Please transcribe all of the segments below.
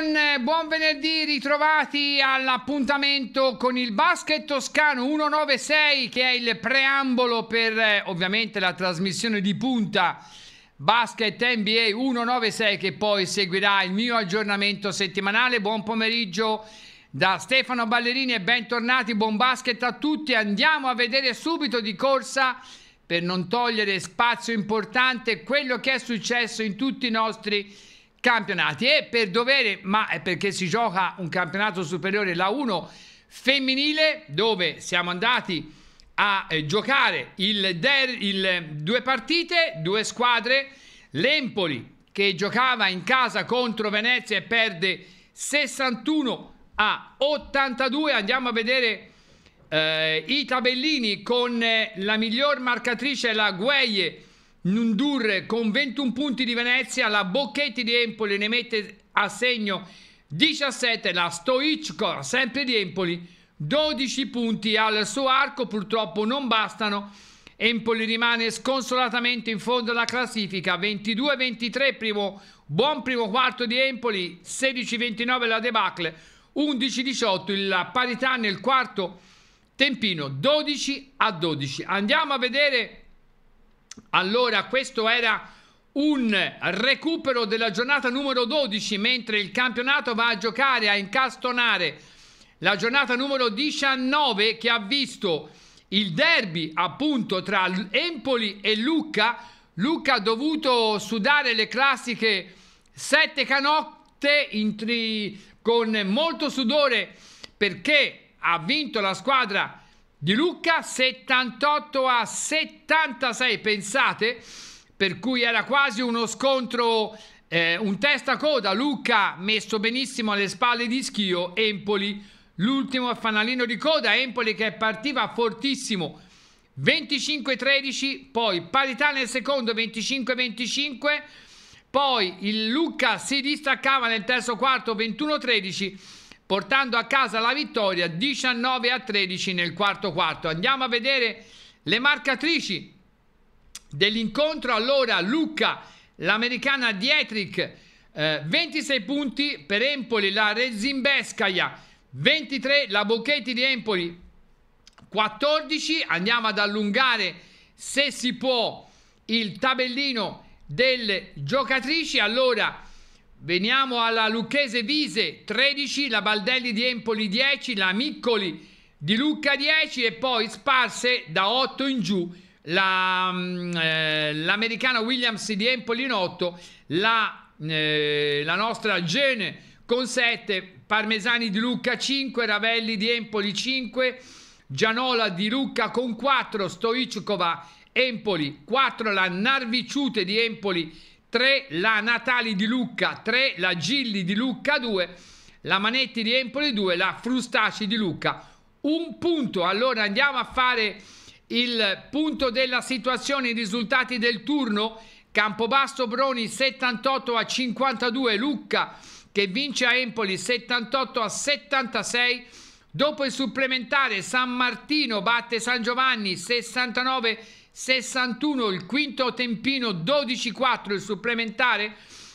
Buon, buon, venerdì, ritrovati all'appuntamento con il basket toscano 196 che è il preambolo per eh, ovviamente la trasmissione di punta basket NBA 196 che poi seguirà il mio aggiornamento settimanale. Buon pomeriggio da Stefano Ballerini e bentornati, buon basket a tutti. Andiamo a vedere subito di corsa per non togliere spazio importante quello che è successo in tutti i nostri campionati e per dovere, ma è perché si gioca un campionato superiore, la 1 femminile, dove siamo andati a eh, giocare il der, il, due partite, due squadre, l'Empoli che giocava in casa contro Venezia e perde 61 a 82, andiamo a vedere eh, i tabellini con eh, la miglior marcatrice, la Gueye, Nundur con 21 punti di Venezia, la Bocchetti di Empoli ne mette a segno 17, la Stoichkor sempre di Empoli, 12 punti al suo arco, purtroppo non bastano. Empoli rimane sconsolatamente in fondo alla classifica, 22-23 primo, buon primo quarto di Empoli, 16-29 la debacle, 11-18 la parità nel quarto Tempino, 12-12. Andiamo a vedere allora, questo era un recupero della giornata numero 12, mentre il campionato va a giocare, a incastonare la giornata numero 19 che ha visto il derby appunto tra Empoli e Lucca. Lucca ha dovuto sudare le classiche sette canotte tri... con molto sudore perché ha vinto la squadra di Lucca 78 a 76, pensate? Per cui era quasi uno scontro, eh, un testa coda. Lucca messo benissimo alle spalle di Schio, Empoli l'ultimo fanalino di coda. Empoli che partiva fortissimo 25-13, poi parità nel secondo 25-25. Poi il Lucca si distaccava nel terzo quarto 21-13 portando a casa la vittoria 19 a 13 nel quarto quarto. Andiamo a vedere le marcatrici dell'incontro. Allora, Lucca, l'americana Dietrich, eh, 26 punti per Empoli, la Rezimbescaia, 23 la Bocchetti di Empoli, 14. Andiamo ad allungare, se si può, il tabellino delle giocatrici. Allora, Veniamo alla Lucchese Vise 13, la Baldelli di Empoli 10, la Miccoli di Lucca 10 e poi sparse da 8 in giù mm, eh, l'americana la, eh, Williams di Empoli in 8, la, eh, la nostra Gene con 7, Parmesani di Lucca 5, Ravelli di Empoli 5, Gianola di Lucca con 4, Stoicicova Empoli 4, la Narviciute di Empoli 3 la Natali di Lucca 3, la Gilli di Lucca 2, la Manetti di Empoli 2, la Frustaci di Lucca. Un punto, allora andiamo a fare il punto della situazione, i risultati del turno. Campobasso Broni 78 a 52, Lucca che vince a Empoli 78 a 76. Dopo il supplementare San Martino batte San Giovanni 69 a 61 il quinto Tempino, 12-4 il supplementare,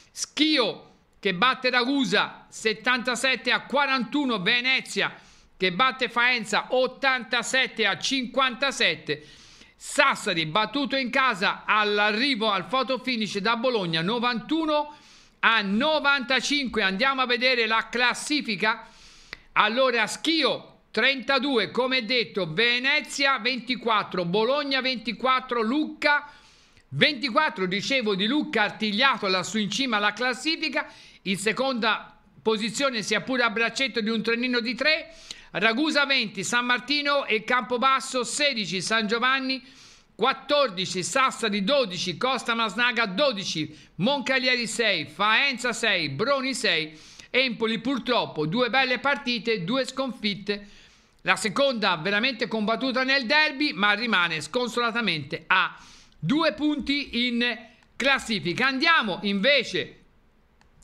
Schio che batte Ragusa 77 a 41, Venezia che batte Faenza 87 a 57. Sassari battuto in casa all'arrivo al photo finish da Bologna 91 a 95. Andiamo a vedere la classifica. Allora Schio 32, come detto, Venezia 24, Bologna 24, Lucca 24, dicevo di Lucca artigliato lassù in cima alla classifica, in seconda posizione sia pure a braccetto di un trenino di 3, Ragusa 20, San Martino e Campobasso 16, San Giovanni 14, Sassari 12, Costa Masnaga 12, Moncalieri 6, Faenza 6, Broni 6, Empoli purtroppo due belle partite, due sconfitte la seconda veramente combattuta nel derby, ma rimane sconsolatamente a due punti in classifica. Andiamo invece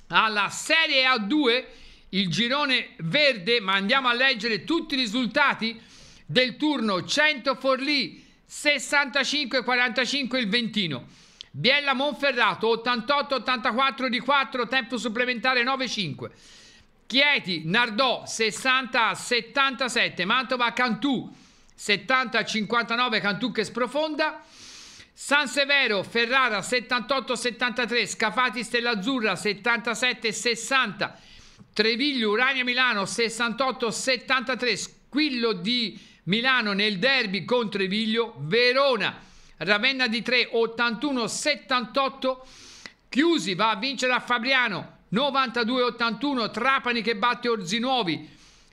alla Serie A2, il girone verde, ma andiamo a leggere tutti i risultati del turno 100 Forlì 65-45 il Ventino. Biella Monferrato 88-84 di 4, tempo supplementare 9-5. Chieti, Nardò 60 77, Mantova Cantù 70 59, Cantù che sprofonda. San Severo, Ferrara 78-73, Scafati Stella Azzurra 77-60, Treviglio, Urania Milano 68-73, Squillo di Milano nel derby con Treviglio, Verona, Ravenna di 3 81-78, Chiusi va a vincere a Fabriano 92-81 Trapani che batte Orzinuovi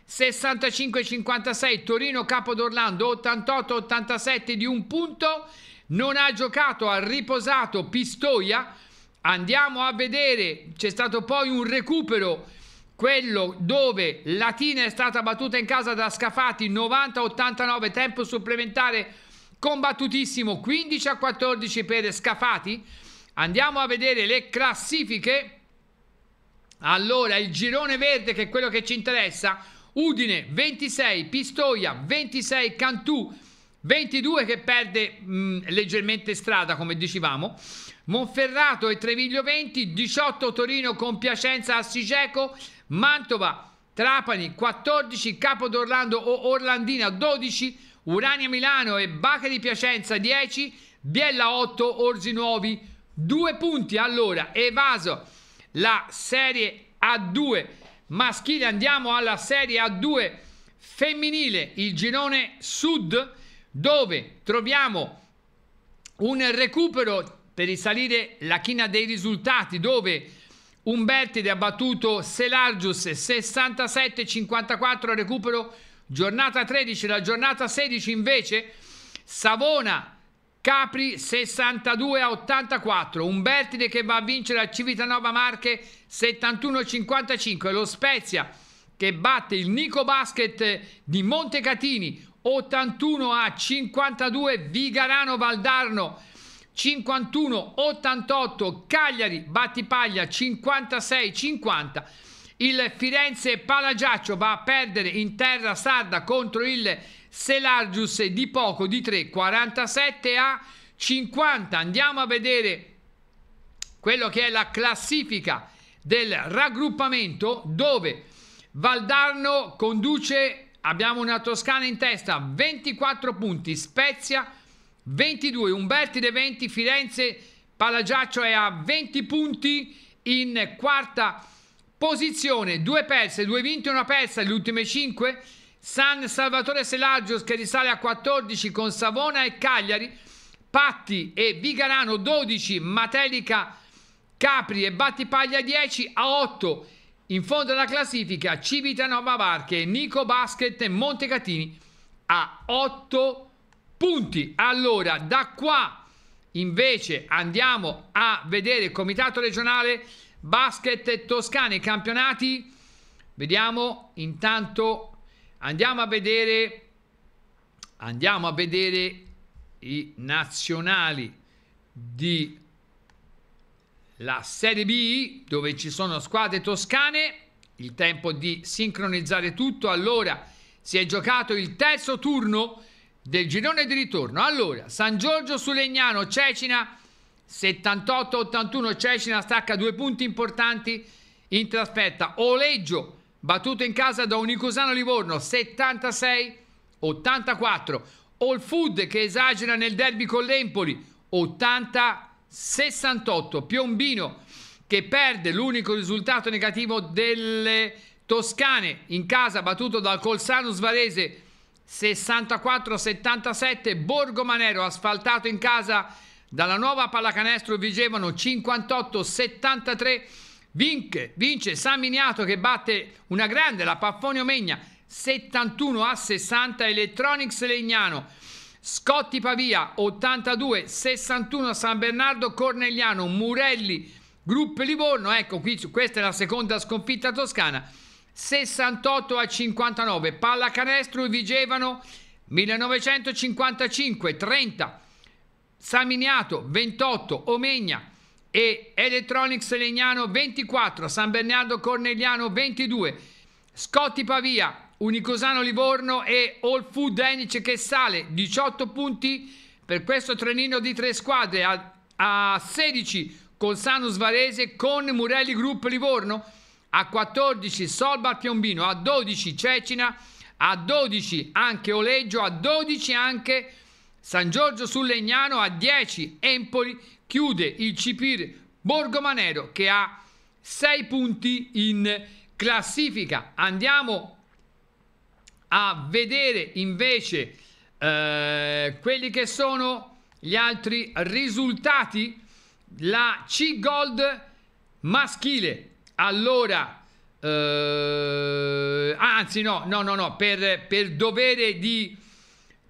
65-56 Torino capo d'Orlando 88-87 di un punto non ha giocato ha riposato Pistoia andiamo a vedere c'è stato poi un recupero quello dove Latina è stata battuta in casa da Scafati 90-89 tempo supplementare combattutissimo 15 14 per Scafati andiamo a vedere le classifiche allora, il girone verde che è quello che ci interessa. Udine 26, Pistoia 26, Cantù 22 che perde mh, leggermente strada come dicevamo. Monferrato e Treviglio 20, 18 Torino, con Piacenza a Assigeco, Mantova, Trapani 14, Capo d'Orlando o Orlandina 12, Urania Milano e Bacca di Piacenza 10, Biella 8, Orsi Nuovi 2 punti. Allora, evaso la Serie A2 maschile, andiamo alla Serie A2 femminile, il girone sud, dove troviamo un recupero per risalire la china dei risultati, dove Umbertide ha battuto Selargius 67-54 recupero giornata 13, la giornata 16 invece Savona Capri 62 a 84, Umbertide che va a vincere a Civitanova Marche 71 a 55, lo Spezia che batte il Nico Basket di Montecatini 81 a 52, Vigarano Valdarno 51 a 88, Cagliari Battipaglia 56 a 50, il Firenze Palagiaccio va a perdere in terra sarda contro il Selargius di poco di 3, 47 a 50. Andiamo a vedere quello che è la classifica del raggruppamento dove Valdarno conduce, abbiamo una Toscana in testa, 24 punti, Spezia 22, Umberti De 20, Firenze Palagiaccio è a 20 punti in quarta posizione, due perse, due vinte, una persa, le ultime 5 San Salvatore Selagios che risale a 14 con Savona e Cagliari, Patti e Vigarano 12, Matelica, Capri e Battipaglia 10 a 8. In fondo alla classifica Civitanova Barche, Nico Basket e Montecatini a 8 punti. Allora, da qua invece andiamo a vedere il comitato regionale basket toscane campionati. Vediamo intanto Andiamo a vedere, andiamo a vedere i nazionali di la Serie B dove ci sono squadre toscane. Il tempo di sincronizzare tutto. Allora si è giocato il terzo turno del girone di ritorno. Allora San Giorgio su Legnano, Cecina 78-81. Cecina stacca due punti importanti in trasferta. Oleggio battuto in casa da Unicusano Livorno 76-84. All Food che esagera nel derby con l'Empoli 80-68. Piombino che perde l'unico risultato negativo delle Toscane in casa battuto dal Colsano Svarese 64-77. Borgo Manero asfaltato in casa dalla nuova pallacanestro Vigevano 58-73. Vince, vince San Miniato che batte una grande, la Paffonio Megna 71 a 60, Electronics Legnano. Scotti Pavia 82 61 a San Bernardo Cornegliano Murelli Gruppe Livorno ecco qui questa è la seconda sconfitta toscana 68 a 59 pallacanestro Vigevano 1955 30 San Miniato, 28 Omegna e Electronics Legnano 24, San Bernardo Cornegliano 22, Scotti Pavia, Unicosano Livorno e All Food Danice che sale 18 punti per questo trenino di tre squadre a, a 16 con Sanus Varese con Murelli Group Livorno a 14 Solbar Piombino a 12 Cecina a 12 anche Oleggio a 12 anche San Giorgio sul Legnano a 10 Empoli chiude il Cipir Borgomanero che ha 6 punti in classifica. Andiamo a vedere invece eh, quelli che sono gli altri risultati. La C Gold maschile. Allora, eh, anzi no, no, no, no, per, per dovere di...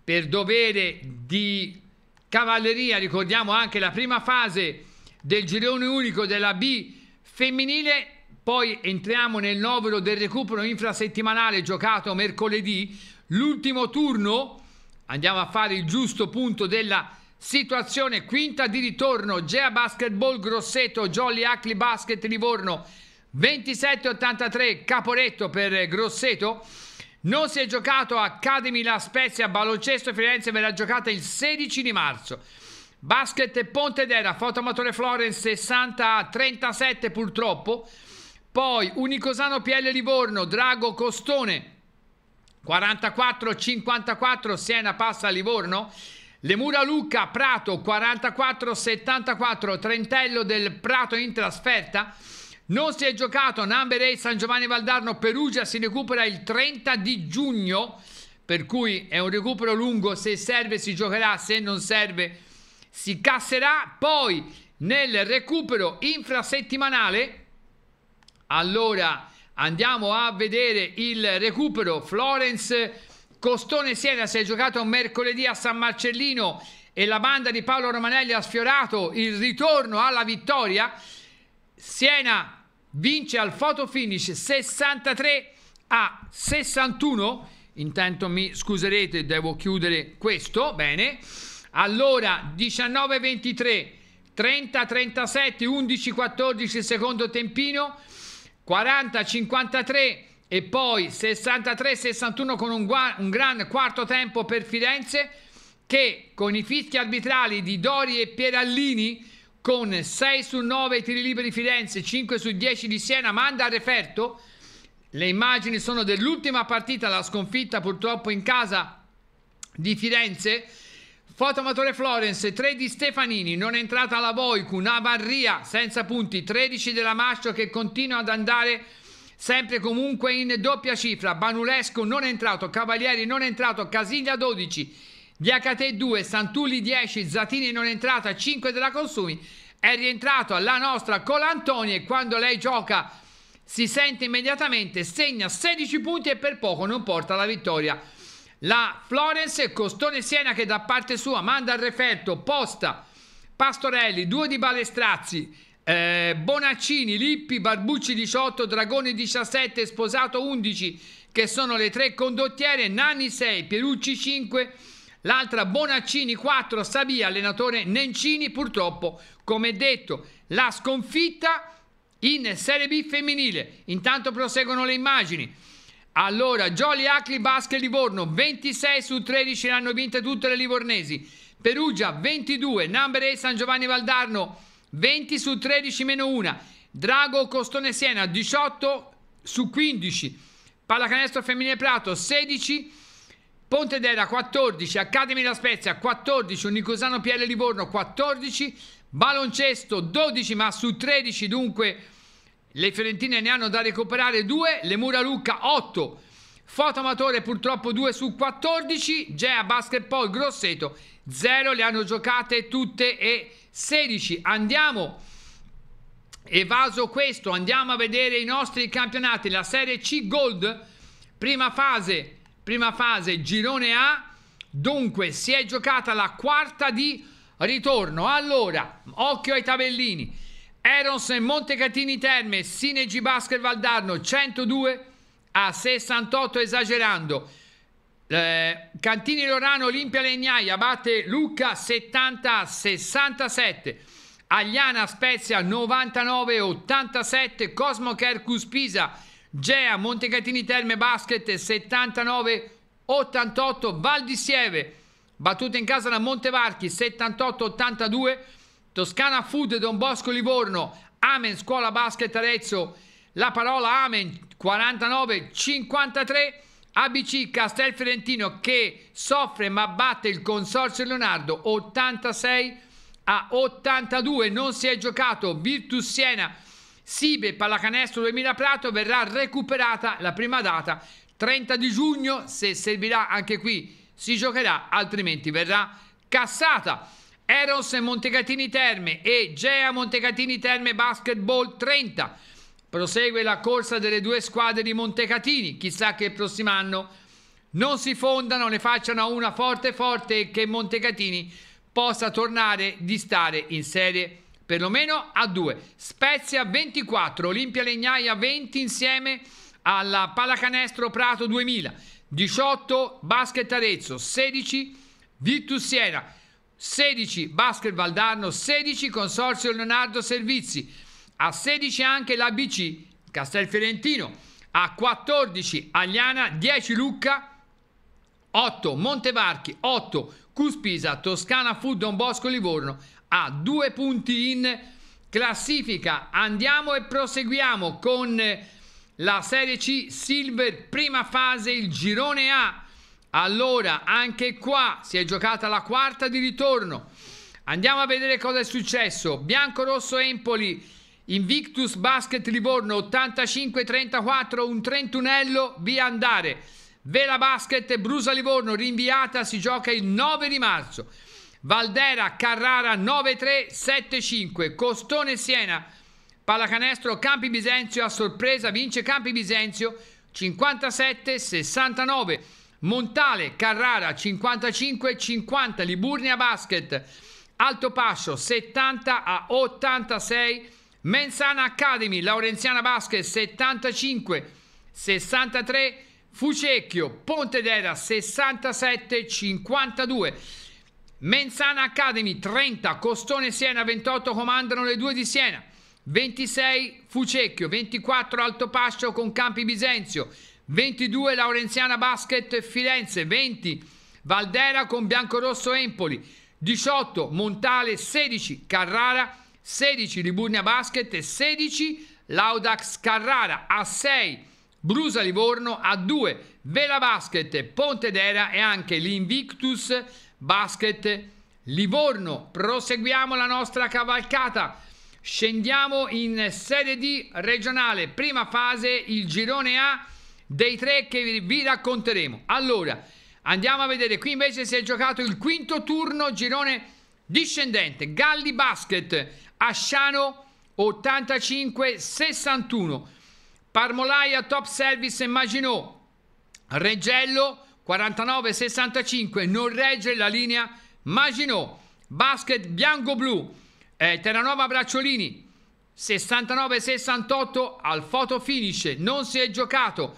Per dovere di Cavalleria, ricordiamo anche la prima fase del girone unico della B femminile, poi entriamo nel novero del recupero infrasettimanale giocato mercoledì, l'ultimo turno, andiamo a fare il giusto punto della situazione, quinta di ritorno, Gea Basketball Grosseto, Jolly Acli Basket Livorno, 27-83 Caporetto per Grosseto, non si è giocato Academy La Spezia, Baloncesto Firenze verrà giocata il 16 di marzo. Basket Ponte Pontedera, Fotomatore Florence 60-37 purtroppo. Poi Unicosano PL Livorno, Drago Costone 44-54, Siena passa a Livorno. Lemura Lucca, Prato 44-74, Trentello del Prato in trasferta. Non si è giocato Number 8 San Giovanni Valdarno Perugia si recupera il 30 di giugno per cui è un recupero lungo se serve si giocherà se non serve si casserà poi nel recupero infrasettimanale allora andiamo a vedere il recupero Florence Costone Siena si è giocato mercoledì a San Marcellino e la banda di Paolo Romanelli ha sfiorato il ritorno alla vittoria Siena vince al photo finish 63 a 61. Intanto mi scuserete, devo chiudere questo, bene. Allora 19-23, 30-37, 11-14 secondo tempino, 40-53 e poi 63-61 con un, un gran quarto tempo per Firenze che con i fischi arbitrali di Dori e Pierallini con 6 su 9 tiri liberi Firenze, 5 su 10 di Siena, manda a referto. Le immagini sono dell'ultima partita, la sconfitta purtroppo in casa di Firenze. Fotomatore Florence, 3 di Stefanini, non è entrata la Boicu, Navarria senza punti, 13 della Mascio che continua ad andare sempre comunque in doppia cifra, Banulesco non è entrato, Cavalieri non è entrato, Casiglia 12, DHT 2, Santulli 10, Zatini non è entrata, 5 della Consumi, è rientrato alla nostra Colantoni e quando lei gioca si sente immediatamente, segna 16 punti e per poco non porta la vittoria. La Florence, Costone Siena che da parte sua manda al referto, Posta, Pastorelli, 2 di Balestrazzi, eh, Bonaccini, Lippi, Barbucci 18, Dragone 17, Sposato 11, che sono le tre condottiere, Nanni 6, Pierucci 5, L'altra Bonaccini 4, Sabia, allenatore Nencini, purtroppo, come detto, la sconfitta in Serie B femminile. Intanto proseguono le immagini. Allora, Jolly Acli Basket Livorno, 26 su 13 l'hanno vinte tutte le livornesi. Perugia 22, Number A San Giovanni Valdarno 20 su 13 meno 1. Drago Costone Siena 18 su 15. Pallacanestro femminile Prato 16 su Ponte d'Era 14, Accademi da Spezia 14, Unicosano PL Livorno 14, Baloncesto 12, ma su 13 dunque le Fiorentine ne hanno da recuperare 2, le Mura Lucca 8, Foto Amatore purtroppo 2 su 14, Gea Basketball Grosseto 0, le hanno giocate tutte e 16. Andiamo, evaso questo, andiamo a vedere i nostri campionati, la Serie C Gold, prima fase prima fase, girone A. Dunque, si è giocata la quarta di ritorno. Allora, occhio ai tabellini. Erons e Montecatini Terme, Sinegi Basket Valdarno 102 a 68 esagerando. Eh, Cantini Lorano Olimpia Legnaia batte Lucca 70 a 67. Agliana Spezia 99 87. Cosmo Kercus Pisa Gea, Montecatini Terme Basket 79-88, Val di Sieve, battuta in casa da Montevarchi 78-82, Toscana Food Don Bosco Livorno, Amen Scuola Basket Arezzo, la parola Amen 49-53, ABC Castel Fiorentino che soffre ma batte il Consorzio Leonardo 86 82, non si è giocato Virtus Siena Sibe Pallacanestro 2000 Prato verrà recuperata la prima data 30 di giugno, se servirà anche qui si giocherà, altrimenti verrà cassata. Eros Montecatini Terme e Gea Montecatini Terme Basketball 30. Prosegue la corsa delle due squadre di Montecatini, chissà che il prossimo anno non si fondano, ne facciano una forte forte e che Montecatini possa tornare di stare in serie perlomeno a due. Spezia 24, Olimpia Legnaia 20 insieme alla Pallacanestro Prato 2000, 18 Basket Arezzo, 16 Virtus Siena, 16 Basket Valdarno, 16 Consorzio Leonardo Servizi, a 16 anche l'ABC Castelfiorentino. a 14 Agliana, 10 Lucca, 8 Montevarchi, 8 Cuspisa, Toscana Food Don Bosco Livorno, a due punti in classifica. Andiamo e proseguiamo con la Serie C Silver, prima fase, il girone A. Allora, anche qua si è giocata la quarta di ritorno. Andiamo a vedere cosa è successo. Bianco-rosso Empoli, Invictus Basket Livorno 85-34, un trentunello, via andare. Vela Basket Brusa Livorno rinviata, si gioca il 9 di marzo. Valdera Carrara 9-3-7-5, Costone Siena, pallacanestro Campi Bisenzio a sorpresa, vince Campi Bisenzio 57-69, Montale Carrara 55-50, Liburnia Basket, Alto Pascio 70 a 86, Mensana Academy, Laurenziana Basket 75 63, Fucecchio, Pontedera 67 52. Mensana Academy 30, Costone Siena 28 comandano le due di Siena, 26 Fucecchio, 24 Altopascio con Campi Bisenzio, 22 Laurenziana Basket Firenze, 20 Valdera con Biancorosso Empoli, 18 Montale, 16 Carrara, 16 Liburnia Basket e 16 Laudax Carrara, a 6 Brusa Livorno, a 2 Vela Basket Pontedera e anche l'Invictus basket Livorno. Proseguiamo la nostra cavalcata. Scendiamo in Serie D regionale, prima fase, il girone A dei tre che vi racconteremo. Allora, andiamo a vedere, qui invece si è giocato il quinto turno, girone discendente, Galli Basket, Asciano 85-61, Parmolaia Top Service Maginot, Reggello 49-65 non regge la linea Maginot. Basket bianco-blu, eh, Terranova Bracciolini 69-68 al foto finish, non si è giocato.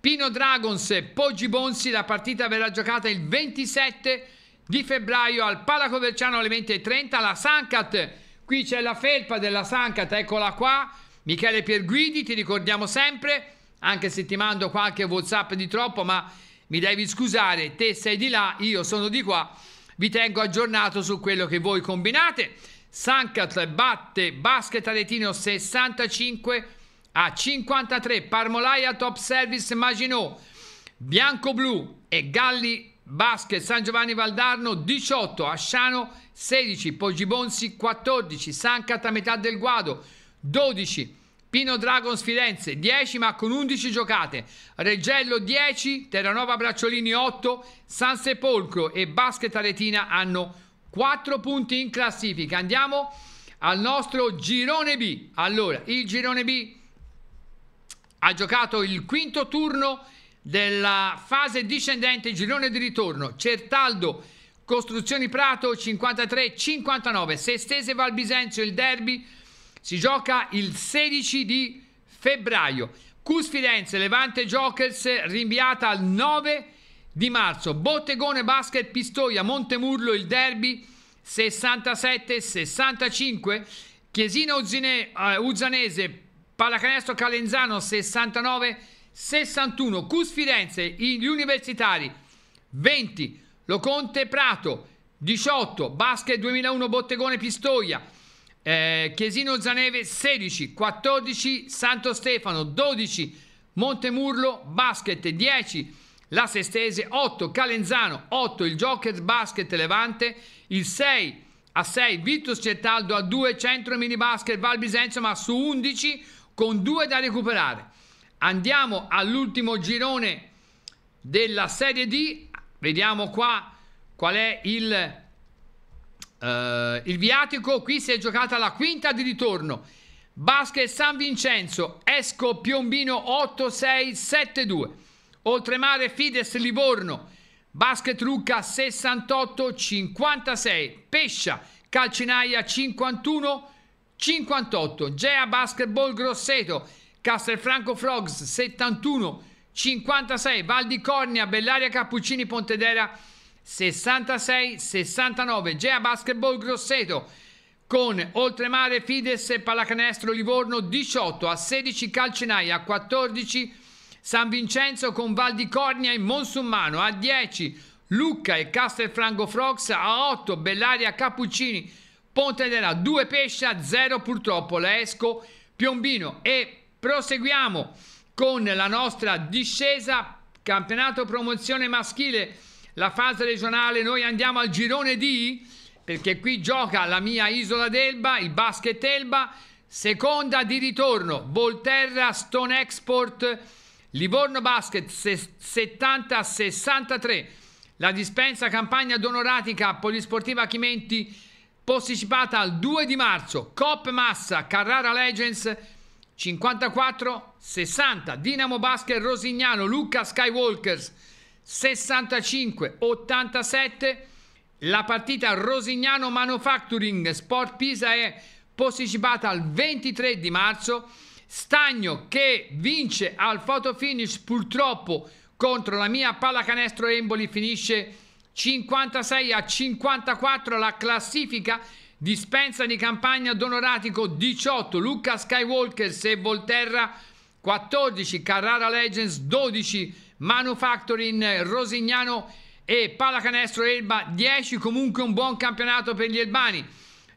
Pino Dragons, Poggi Bonsi, la partita verrà giocata il 27 di febbraio al Palaco Verciano alle 20.30. La Sancat, qui c'è la felpa della Sancat, eccola qua. Michele Pierguidi, ti ricordiamo sempre, anche se ti mando qualche Whatsapp di troppo, ma mi devi scusare, te sei di là, io sono di qua, vi tengo aggiornato su quello che voi combinate. Sankat batte Basket Aretino 65 a 53, Parmolaia Top Service Maginot, Bianco-Blu e Galli Basket San Giovanni Valdarno 18, Asciano 16, Poggibonsi 14, Sankat a metà del guado 12, Pino Dragons Firenze 10 ma con 11 giocate, Reggello 10, Terranova Bracciolini 8, San Sepolcro e Basket Aretina hanno 4 punti in classifica. Andiamo al nostro girone B. Allora, il girone B ha giocato il quinto turno della fase discendente girone di ritorno. Certaldo Costruzioni Prato 53-59, Sestese Valbisenzio il derby si gioca il 16 di febbraio. Cus Firenze, Levante Jokers rinviata al 9 di marzo. Bottegone Basket Pistoia, Montemurlo il derby 67-65. Chiesina Uzzine, uh, Uzzanese, Pallacanestro Calenzano 69-61. Cus Firenze, gli universitari 20. Lo Conte Prato 18. Basket 2001 Bottegone Pistoia eh, Chiesino Zaneve 16, 14 Santo Stefano 12, Montemurlo Basket 10, La Sestese 8, Calenzano 8, il Joker Basket Levante, il 6 a 6 Vitus Cetaldo a 2, Centro Mini Basket Val Bisenzo ma su 11 con 2 da recuperare. Andiamo all'ultimo girone della Serie D, vediamo qua qual è il Uh, il viatico qui si è giocata la quinta di ritorno. Basket San Vincenzo, Esco Piombino 8-6-7-2. Oltremare Fides Livorno, Basket Lucca 68-56. Pescia Calcinaia 51-58. Gea Basketball Grosseto, Castelfranco Frogs 71-56. Val di Cornia, Bellaria Cappuccini Pontedera 66-69 Gea Basketball Grosseto con Oltremare Fides Pallacanestro Livorno 18 a 16 Calcinaia a 14 San Vincenzo con Val di Cornia e Monsummano a 10 Lucca e Castelfranco Frox a 8 Bellaria Cappuccini Ponte della 2 Pescia 0 purtroppo Lesco Piombino e proseguiamo con la nostra discesa campionato promozione maschile la fase regionale noi andiamo al girone D perché qui gioca la mia Isola d'Elba, il Basket Elba, seconda di ritorno, Volterra Stone Export, Livorno Basket 70-63, la dispensa campagna donoratica Polisportiva Chimenti posticipata al 2 di marzo, Cop Massa Carrara Legends 54-60, Dinamo Basket Rosignano, Luca Skywalkers 65-87. La partita Rosignano Manufacturing Sport Pisa è posticipata al 23 di marzo. Stagno che vince al photo finish purtroppo contro la mia pallacanestro Emboli finisce 56 a 54 la classifica dispensa di campagna Donoratico 18 Luca Skywalker e Volterra 14 Carrara Legends 12 Manufacturing Rosignano e Pallacanestro Elba 10, comunque un buon campionato per gli Elbani.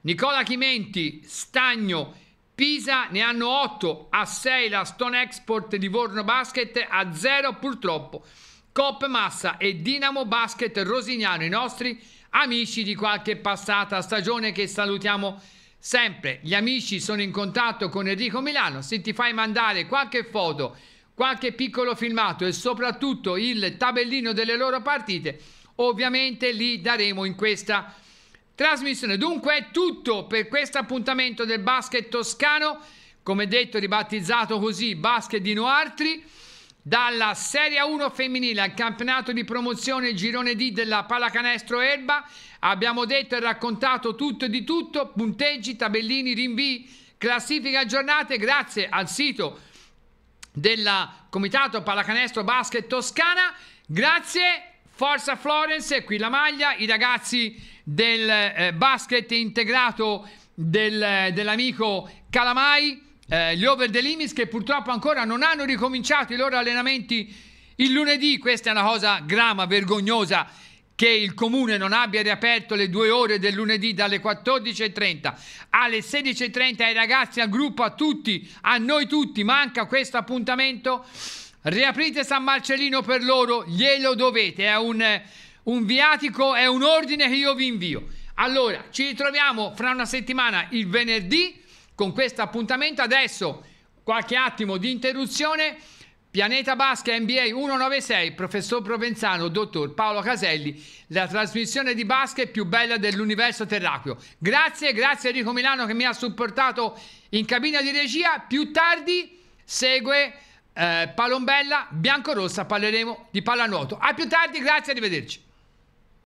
Nicola Chimenti, Stagno, Pisa ne hanno 8 a 6 la Stone Export Livorno Basket a 0 purtroppo. Cop Massa e Dinamo Basket Rosignano, i nostri amici di qualche passata stagione che salutiamo sempre. Gli amici sono in contatto con Enrico Milano, se ti fai mandare qualche foto qualche piccolo filmato e soprattutto il tabellino delle loro partite, ovviamente li daremo in questa trasmissione. Dunque è tutto per questo appuntamento del basket toscano, come detto ribattizzato così Basket di Noartri, dalla Serie 1 femminile al campionato di promozione girone D della pallacanestro Erba. Abbiamo detto e raccontato tutto e di tutto, punteggi, tabellini, rinvii, classifica aggiornate, grazie al sito del Comitato Pallacanestro Basket Toscana. Grazie, Forza Florence, qui la maglia, i ragazzi del eh, basket integrato del, eh, dell'amico Calamai, eh, gli Over the Limits che purtroppo ancora non hanno ricominciato i loro allenamenti il lunedì, questa è una cosa grama, vergognosa che il comune non abbia riaperto le due ore del lunedì dalle 14.30 alle 16.30 ai ragazzi, al gruppo, a tutti, a noi tutti, manca questo appuntamento. Riaprite San Marcellino per loro, glielo dovete, è un, un viatico, è un ordine che io vi invio. Allora, ci ritroviamo fra una settimana, il venerdì, con questo appuntamento. Adesso qualche attimo di interruzione. Pianeta Basca NBA 196, professor Provenzano, dottor Paolo Caselli, la trasmissione di basket più bella dell'universo terracqueo. Grazie, grazie a Enrico Milano che mi ha supportato in cabina di regia. Più tardi segue eh, Palombella, Biancorossa, parleremo di pallanuoto. A più tardi, grazie, arrivederci.